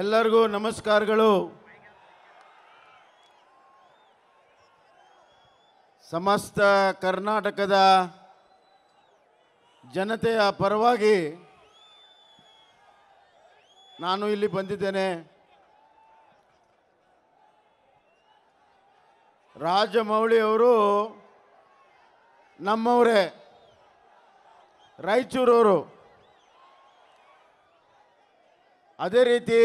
ಎಲ್ಲರಿಗೂ ನಮಸ್ಕಾರಗಳು ಸಮಸ್ತ ಕರ್ನಾಟಕದ ಜನತೆಯ ಪರವಾಗಿ ನಾನು ಇಲ್ಲಿ ಬಂದಿದ್ದೇನೆ ಅವರು ನಮ್ಮವರೇ ರಾಯಚೂರವರು ಅದೇ ರೀತಿ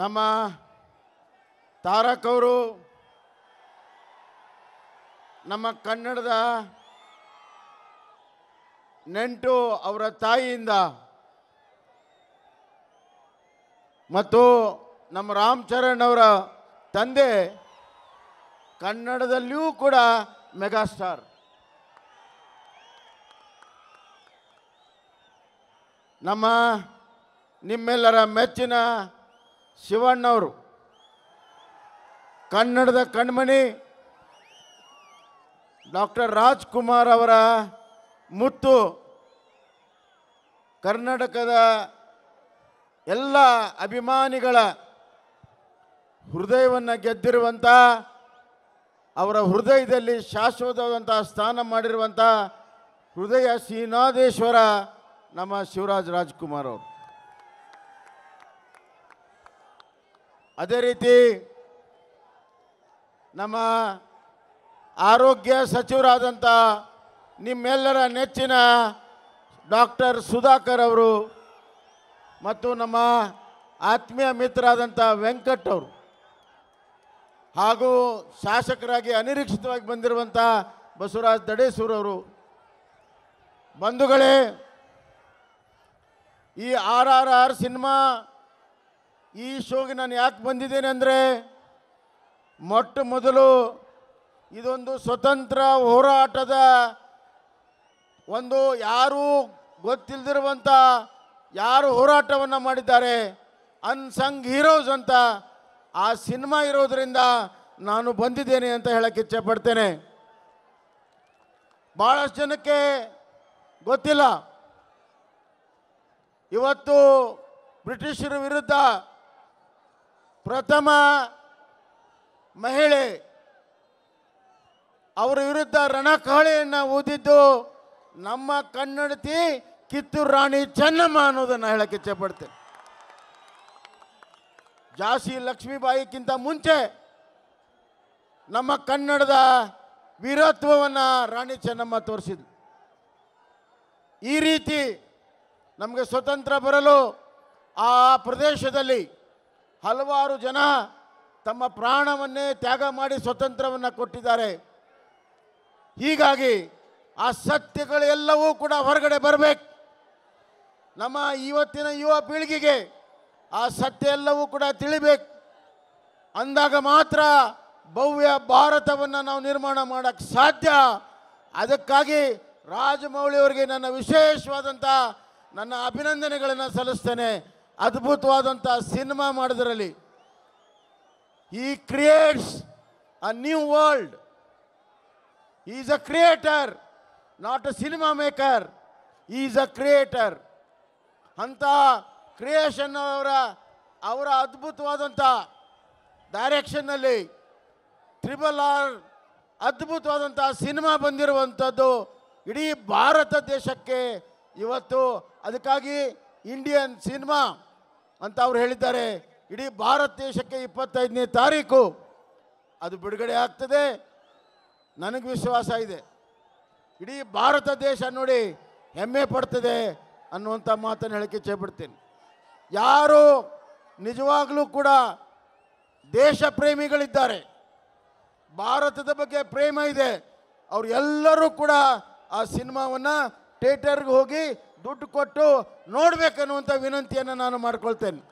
ನಮ್ಮ ತಾರಕ್ ಅವರು ನಮ್ಮ ಕನ್ನಡದ ನೆಂಟು ಅವರ ತಾಯಿಯಿಂದ ಮತ್ತು ನಮ್ಮ ರಾಮ್ ಚರಣ್ ಅವರ ತಂದೆ ಕನ್ನಡದಲ್ಲಿಯೂ ಕೂಡ ಮೆಗಾಸ್ಟಾರ್ ನಮ್ಮ ನಿಮ್ಮೆಲ್ಲರ ಮೆಚ್ಚಿನ ಶಿವಣ್ಣವರು ಕನ್ನಡದ ಕಣ್ಮಣಿ ಡಾಕ್ಟರ್ ರಾಜ್ಕುಮಾರ್ ಅವರ ಮುತ್ತು ಕರ್ನಾಟಕದ ಎಲ್ಲ ಅಭಿಮಾನಿಗಳ ಹೃದಯವನ್ನು ಗೆದ್ದಿರುವಂಥ ಅವರ ಹೃದಯದಲ್ಲಿ ಶಾಶ್ವತವಾದಂಥ ಸ್ಥಾನ ಮಾಡಿರುವಂಥ ಹೃದಯ ಶ್ರೀನಾದೇಶ್ವರ ನಮ್ಮ ಶಿವರಾಜ್ ರಾಜ್ಕುಮಾರ್ ಅವರು ಅದೇ ರೀತಿ ನಮ್ಮ ಆರೋಗ್ಯ ಸಚಿವರಾದಂಥ ನಿಮ್ಮೆಲ್ಲರ ನೆಚ್ಚಿನ ಡಾಕ್ಟರ್ ಸುಧಾಕರ್ ಅವರು ಮತ್ತು ನಮ್ಮ ಆತ್ಮೀಯ ಮಿತ್ರರಾದಂಥ ವೆಂಕಟ್ ಅವರು ಹಾಗೂ ಶಾಸಕರಾಗಿ ಅನಿರೀಕ್ಷಿತವಾಗಿ ಬಂದಿರುವಂಥ ಬಸವರಾಜ್ ದಡೇಶ್ವರವರು ಬಂಧುಗಳೇ ಈ ಆರ್ ಆರ್ ಆರ್ ಸಿನಿಮಾ ಈ ಶೋಗೆ ನಾನು ಯಾಕೆ ಬಂದಿದ್ದೇನೆ ಅಂದರೆ ಮೊಟ್ಟ ಮೊದಲು ಇದೊಂದು ಸ್ವತಂತ್ರ ಹೋರಾಟದ ಒಂದು ಯಾರೂ ಗೊತ್ತಿಲ್ಲದಿರುವಂಥ ಯಾರು ಹೋರಾಟವನ್ನು ಮಾಡಿದ್ದಾರೆ ಅನ್ಸಂಗ್ ಹೀರೋಸ್ ಅಂತ ಆ ಸಿನಿಮಾ ಇರೋದರಿಂದ ನಾನು ಬಂದಿದ್ದೇನೆ ಅಂತ ಹೇಳಕ್ಕೆ ಇಚ್ಛೆ ಪಡ್ತೇನೆ ಭಾಳಷ್ಟು ಜನಕ್ಕೆ ಗೊತ್ತಿಲ್ಲ ಇವತ್ತು ಬ್ರಿಟಿಷರ ವಿರುದ್ಧ ಪ್ರಥಮ ಮಹಿಳೆ ಅವರ ವಿರುದ್ಧ ರಣಕಹಳೆಯನ್ನು ಊದಿದ್ದು ನಮ್ಮ ಕನ್ನಡತಿ ಕಿತ್ತೂರು ರಾಣಿ ಚೆನ್ನಮ್ಮ ಅನ್ನೋದನ್ನು ಹೇಳಕ್ಕೆ ಇಚ್ಛೆಪಡ್ತೇನೆ ಜಾಸಿ ಲಕ್ಷ್ಮೀಬಾಯಿಗಿಂತ ಮುಂಚೆ ನಮ್ಮ ಕನ್ನಡದ ವೀರತ್ವವನ್ನು ರಾಣಿ ಚೆನ್ನಮ್ಮ ತೋರಿಸಿದ್ರು ಈ ರೀತಿ ನಮಗೆ ಸ್ವತಂತ್ರ ಬರಲು ಆ ಪ್ರದೇಶದಲ್ಲಿ ಹಲವಾರು ಜನ ತಮ್ಮ ಪ್ರಾಣವನ್ನೇ ತ್ಯಾಗ ಮಾಡಿ ಸ್ವತಂತ್ರವನ್ನು ಕೊಟ್ಟಿದ್ದಾರೆ ಹೀಗಾಗಿ ಆ ಸತ್ಯಗಳೆಲ್ಲವೂ ಕೂಡ ಹೊರಗಡೆ ಬರಬೇಕು ನಮ್ಮ ಇವತ್ತಿನ ಯುವ ಪೀಳಿಗೆಗೆ ಆ ಸತ್ಯ ಎಲ್ಲವೂ ಕೂಡ ತಿಳಿಬೇಕು ಅಂದಾಗ ಮಾತ್ರ ಭವ್ಯ ಭಾರತವನ್ನು ನಾವು ನಿರ್ಮಾಣ ಮಾಡೋಕ್ಕೆ ಸಾಧ್ಯ ಅದಕ್ಕಾಗಿ ರಾಜಮೌಳಿಯವರಿಗೆ ನನ್ನ ವಿಶೇಷವಾದಂಥ ನನ್ನ ಅಭಿನಂದನೆಗಳನ್ನು ಸಲ್ಲಿಸ್ತೇನೆ ಅದ್ಭುತವಾದಂಥ ಸಿನಿಮಾ ಮಾಡೋದರಲ್ಲಿ ಈ creates a new world is a creator not a cinema maker is a creator ಅಂತ ಕ್ರಿಯೇಷನ್ ಅವರ ಅವರ ಅದ್ಭುತವಾದಂಥ ಡೈರೆಕ್ಷನ್ನಲ್ಲಿ ಟ್ರಿಬಲ್ ಆರ್ ಅದ್ಭುತವಾದಂಥ ಸಿನಿಮಾ ಬಂದಿರುವಂಥದ್ದು ಇಡೀ ಭಾರತ ದೇಶಕ್ಕೆ ಇವತ್ತು ಅದಕ್ಕಾಗಿ ಇಂಡಿಯನ್ ಸಿನಿಮಾ ಅಂತ ಅವ್ರು ಹೇಳಿದ್ದಾರೆ ಇಡೀ ಭಾರತ ದೇಶಕ್ಕೆ ಇಪ್ಪತ್ತೈದನೇ ತಾರೀಕು ಅದು ಬಿಡುಗಡೆ ಆಗ್ತದೆ ನನಗೆ ವಿಶ್ವಾಸ ಇದೆ ಇಡೀ ಭಾರತ ದೇಶ ನೋಡಿ ಹೆಮ್ಮೆ ಪಡ್ತದೆ ಅನ್ನುವಂಥ ಮಾತನ್ನು ಹೇಳಕ್ಕೆ ಇಚ್ಛೆಪಡ್ತೀನಿ ಯಾರು ನಿಜವಾಗಲೂ ಕೂಡ ದೇಶ ಪ್ರೇಮಿಗಳಿದ್ದಾರೆ ಭಾರತದ ಬಗ್ಗೆ ಪ್ರೇಮ ಇದೆ ಎಲ್ಲರೂ ಕೂಡ ಆ ಸಿನಿಮಾವನ್ನು ಥಿಯೇಟರ್ಗೆ ಹೋಗಿ ದುಡ್ಡು ಕೊಟ್ಟು ನೋಡ್ಬೇಕನ್ನುವಂಥ ವಿನಂತಿಯನ್ನು ನಾನು ಮಾಡ್ಕೊಳ್ತೇನೆ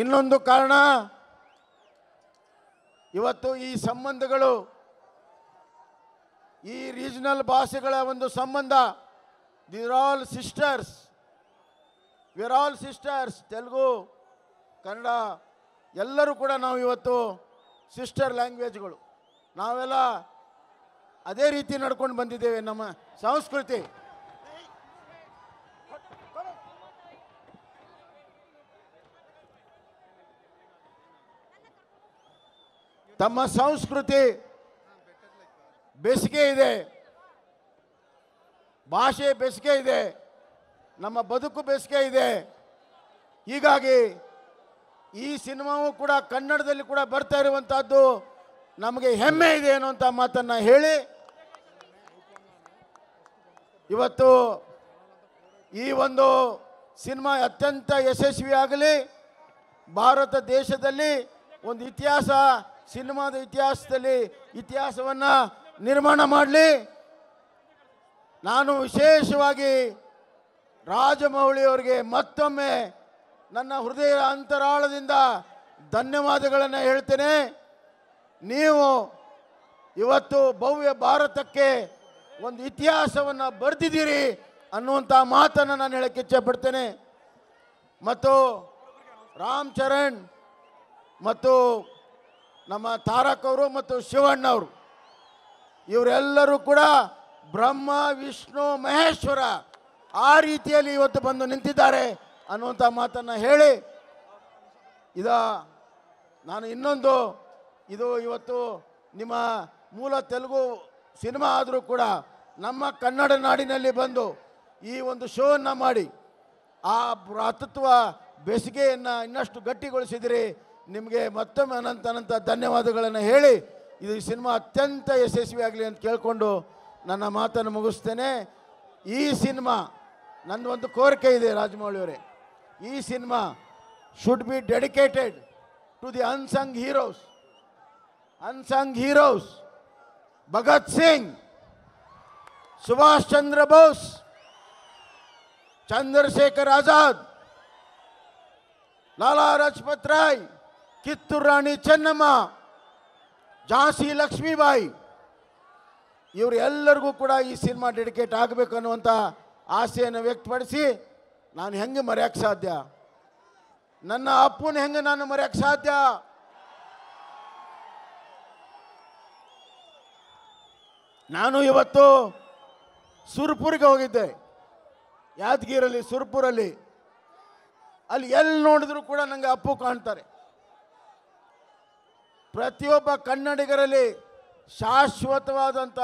ಇನ್ನೊಂದು ಕಾರಣ ಇವತ್ತು ಈ ಸಂಬಂಧಗಳು ಈ ರೀಜನಲ್ ಭಾಷೆಗಳ ಒಂದು ಸಂಬಂಧ they're all sisters we're all sisters Telugu Kannada ಎಲ್ಲರೂ ಕೂಡ ನಾವು ಇವತ್ತು ಸಿಸ್ಟರ್ ಲ್ಯಾಂಗ್ವೇಜ್ಗಳು ನಾವೆಲ್ಲ ಅದೇ ರೀತಿ ನಡ್ಕೊಂಡು ಬಂದಿದ್ದೇವೆ ನಮ್ಮ ಸಂಸ್ಕೃತಿ ತಮ್ಮ ಸಂಸ್ಕೃತಿ ಬೆಸಿಗೆ ಇದೆ ಭಾಷೆ ಬೆಸಿಗೆ ಇದೆ ನಮ್ಮ ಬದುಕು ಬೆಸಿಗೆ ಇದೆ ಹೀಗಾಗಿ ಈ ಸಿನಿಮಾವೂ ಕೂಡ ಕನ್ನಡದಲ್ಲಿ ಕೂಡ ಬರ್ತಾ ಇರುವಂಥದ್ದು ನಮಗೆ ಹೆಮ್ಮೆ ಇದೆ ಅನ್ನುವಂಥ ಮಾತನ್ನು ಹೇಳಿ ಇವತ್ತು ಈ ಒಂದು ಸಿನಿಮಾ ಅತ್ಯಂತ ಯಶಸ್ವಿಯಾಗಲಿ ಭಾರತ ದೇಶದಲ್ಲಿ ಒಂದು ಇತಿಹಾಸ ಸಿನಿಮಾದ ಇತಿಹಾಸದಲ್ಲಿ ಇತಿಹಾಸವನ್ನು ನಿರ್ಮಾಣ ಮಾಡಲಿ ನಾನು ವಿಶೇಷವಾಗಿ ರಾಜಮೌಳಿಯವರಿಗೆ ಮತ್ತೊಮ್ಮೆ ನನ್ನ ಹೃದಯ ಅಂತರಾಳದಿಂದ ಧನ್ಯವಾದಗಳನ್ನು ಹೇಳ್ತೇನೆ ನೀವು ಇವತ್ತು ಭವ್ಯ ಭಾರತಕ್ಕೆ ಒಂದು ಇತಿಹಾಸವನ್ನು ಬರೆದಿದ್ದೀರಿ ಅನ್ನುವಂಥ ಮಾತನ್ನು ನಾನು ಹೇಳಕ್ಕೆ ಪಡ್ತೇನೆ ಮತ್ತು ರಾಮ್ ಚರಣ್ ಮತ್ತು ನಮ್ಮ ತಾರಕ್ ಅವರು ಮತ್ತು ಶಿವಣ್ಣ ಅವರು ಇವರೆಲ್ಲರೂ ಕೂಡ ಬ್ರಹ್ಮ ವಿಷ್ಣು ಮಹೇಶ್ವರ ಆ ರೀತಿಯಲ್ಲಿ ಇವತ್ತು ಬಂದು ನಿಂತಿದ್ದಾರೆ ಅನ್ನುವಂಥ ಮಾತನ್ನು ಹೇಳಿ ಇದ ನಾನು ಇನ್ನೊಂದು ಇದು ಇವತ್ತು ನಿಮ್ಮ ಮೂಲ ತೆಲುಗು ಸಿನಿಮಾ ಆದರೂ ಕೂಡ ನಮ್ಮ ಕನ್ನಡ ನಾಡಿನಲ್ಲಿ ಬಂದು ಈ ಒಂದು ಶೋವನ್ನು ಮಾಡಿ ಆ ಭ್ರಾತೃತ್ವ ಬೇಸಿಗೆಯನ್ನು ಇನ್ನಷ್ಟು ಗಟ್ಟಿಗೊಳಿಸಿದಿರಿ ನಿಮಗೆ ಮತ್ತೊಮ್ಮೆ ಅನಂತ ಅನಂತ ಧನ್ಯವಾದಗಳನ್ನು ಹೇಳಿ ಇದು ಈ ಸಿನಿಮಾ ಅತ್ಯಂತ ಯಶಸ್ವಿಯಾಗಲಿ ಅಂತ ಕೇಳಿಕೊಂಡು ನನ್ನ ಮಾತನ್ನು ಮುಗಿಸ್ತೇನೆ ಈ ಸಿನಿಮಾ ಒಂದು ಕೋರಿಕೆ ಇದೆ ರಾಜಮೌಳಿಯವರೇ ಈ cinema should be dedicated to the unsung heroes unsung heroes Bhagat Singh Subhash Chandra Bose Chandrashekhar રાજાત લાલા રાજપત્રાઈ કિત્તુ રાણી ચેનમા જાસી લક્ષ્મીબાઈ ઈવર ェ લરુકુ કુડા ઈ સિનેમા ડેડિકેટ આગબેક અનુ અંતા આસિયને વ્યક્તಪಡಿಸಿ નાન હેંગે મર્યાક સાધ્યા નન્ના અપુને હેંગે નાન મર્યાક સાધ્યા ನಾನು ಇವತ್ತು ಸುರ್ಪುರಿಗೆ ಹೋಗಿದ್ದೆ ಯಾದಗಿರಲ್ಲಿ ಸುರ್ಪುರಲ್ಲಿ ಅಲ್ಲಿ ಎಲ್ಲಿ ನೋಡಿದ್ರು ಕೂಡ ನನಗೆ ಅಪ್ಪು ಕಾಣ್ತಾರೆ ಪ್ರತಿಯೊಬ್ಬ ಕನ್ನಡಿಗರಲ್ಲಿ ಶಾಶ್ವತವಾದಂಥ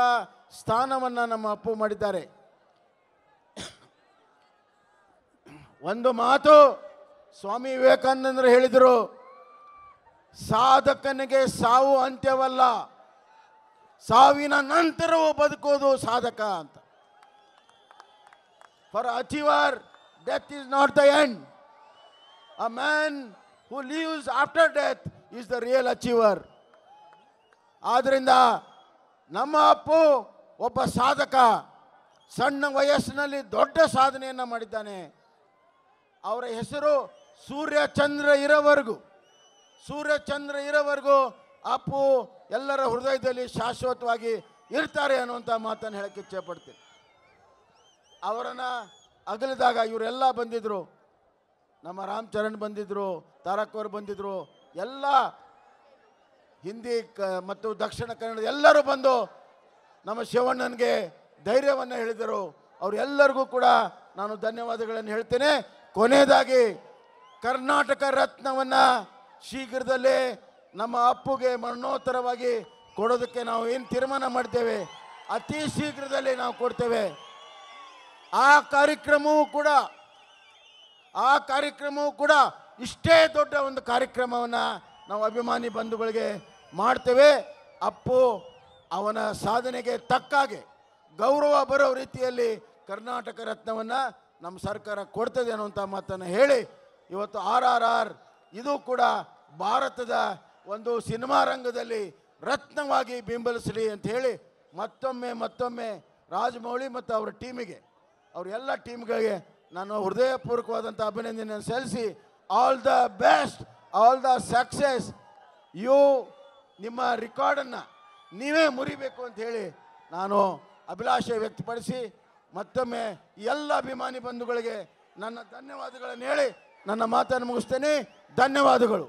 ಸ್ಥಾನವನ್ನು ನಮ್ಮ ಅಪ್ಪು ಮಾಡಿದ್ದಾರೆ ಒಂದು ಮಾತು ಸ್ವಾಮಿ ವಿವೇಕಾನಂದರು ಹೇಳಿದರು ಸಾಧಕನಿಗೆ ಸಾವು ಅಂತ್ಯವಲ್ಲ ಸಾವಿನ ನಂತರವೂ ಬದುಕೋದು ಸಾಧಕ ಅಂತ for achiever death is not the end a man who lives after death is the real achiever ಆದ್ದರಿಂದ ನಮ್ಮ ಅಪ್ಪು ಒಬ್ಬ ಸಾಧಕ ಸಣ್ಣ ವಯಸ್ಸಿನಲ್ಲಿ ದೊಡ್ಡ ಸಾಧನೆಯನ್ನು ಮಾಡಿದ್ದಾನೆ ಅವರ ಹೆಸರು ಸೂರ್ಯಚಂದ್ರ ಇರೋವರೆಗೂ ಸೂರ್ಯಚಂದ್ರ ಇರೋವರೆಗೂ ಅಪ್ಪು ಎಲ್ಲರ ಹೃದಯದಲ್ಲಿ ಶಾಶ್ವತವಾಗಿ ಇರ್ತಾರೆ ಅನ್ನುವಂಥ ಮಾತನ್ನು ಹೇಳಕ್ಕೆ ಪಡ್ತೀನಿ ಅವರನ್ನು ಅಗಲಿದಾಗ ಇವರೆಲ್ಲ ಬಂದಿದ್ದರು ನಮ್ಮ ರಾಮಚರಣ್ ಬಂದಿದ್ರು ಬಂದಿದ್ದರು ತಾರಕ್ ಬಂದಿದ್ದರು ಎಲ್ಲ ಹಿಂದಿ ಕ ಮತ್ತು ದಕ್ಷಿಣ ಕನ್ನಡ ಎಲ್ಲರೂ ಬಂದು ನಮ್ಮ ಶಿವಣ್ಣನಿಗೆ ಧೈರ್ಯವನ್ನು ಹೇಳಿದರು ಅವರೆಲ್ಲರಿಗೂ ಕೂಡ ನಾನು ಧನ್ಯವಾದಗಳನ್ನು ಹೇಳ್ತೇನೆ ಕೊನೆಯದಾಗಿ ಕರ್ನಾಟಕ ರತ್ನವನ್ನು ಶೀಘ್ರದಲ್ಲೇ ನಮ್ಮ ಅಪ್ಪುಗೆ ಮರಣೋತ್ತರವಾಗಿ ಕೊಡೋದಕ್ಕೆ ನಾವು ಏನು ತೀರ್ಮಾನ ಮಾಡ್ತೇವೆ ಅತಿ ಶೀಘ್ರದಲ್ಲಿ ನಾವು ಕೊಡ್ತೇವೆ ಆ ಕಾರ್ಯಕ್ರಮವೂ ಕೂಡ ಆ ಕಾರ್ಯಕ್ರಮವೂ ಕೂಡ ಇಷ್ಟೇ ದೊಡ್ಡ ಒಂದು ಕಾರ್ಯಕ್ರಮವನ್ನು ನಾವು ಅಭಿಮಾನಿ ಬಂಧುಗಳಿಗೆ ಮಾಡ್ತೇವೆ ಅಪ್ಪು ಅವನ ಸಾಧನೆಗೆ ತಕ್ಕಾಗೆ ಗೌರವ ಬರೋ ರೀತಿಯಲ್ಲಿ ಕರ್ನಾಟಕ ರತ್ನವನ್ನು ನಮ್ಮ ಸರ್ಕಾರ ಕೊಡ್ತದೆ ಅನ್ನುವಂಥ ಮಾತನ್ನು ಹೇಳಿ ಇವತ್ತು ಆರ್ ಆರ್ ಆರ್ ಇದು ಕೂಡ ಭಾರತದ ಒಂದು ಸಿನಿಮಾ ರಂಗದಲ್ಲಿ ರತ್ನವಾಗಿ ಬೆಂಬಲಿಸಲಿ ಅಂತ ಹೇಳಿ ಮತ್ತೊಮ್ಮೆ ಮತ್ತೊಮ್ಮೆ ರಾಜಮೌಳಿ ಮತ್ತು ಅವರ ಟೀಮಿಗೆ ಅವ್ರ ಎಲ್ಲ ಟೀಮ್ಗಳಿಗೆ ನಾನು ಹೃದಯಪೂರ್ವಕವಾದಂಥ ಅಭಿನಂದನೆಯನ್ನು ಸಲ್ಲಿಸಿ all the best all the success you ನಿಮ್ಮ ರೆಕಾರ್ಡನ್ನು ನೀವೇ ಮುರಿಬೇಕು ಅಂತ ಹೇಳಿ ನಾನು ಅಭಿಲಾಷೆ ವ್ಯಕ್ತಪಡಿಸಿ ಮತ್ತೊಮ್ಮೆ ಎಲ್ಲ ಅಭಿಮಾನಿ ಬಂಧುಗಳಿಗೆ ನನ್ನ ಧನ್ಯವಾದಗಳನ್ನು ಹೇಳಿ ನನ್ನ ಮಾತನ್ನು ಮುಗಿಸ್ತೇನೆ ಧನ್ಯವಾದಗಳು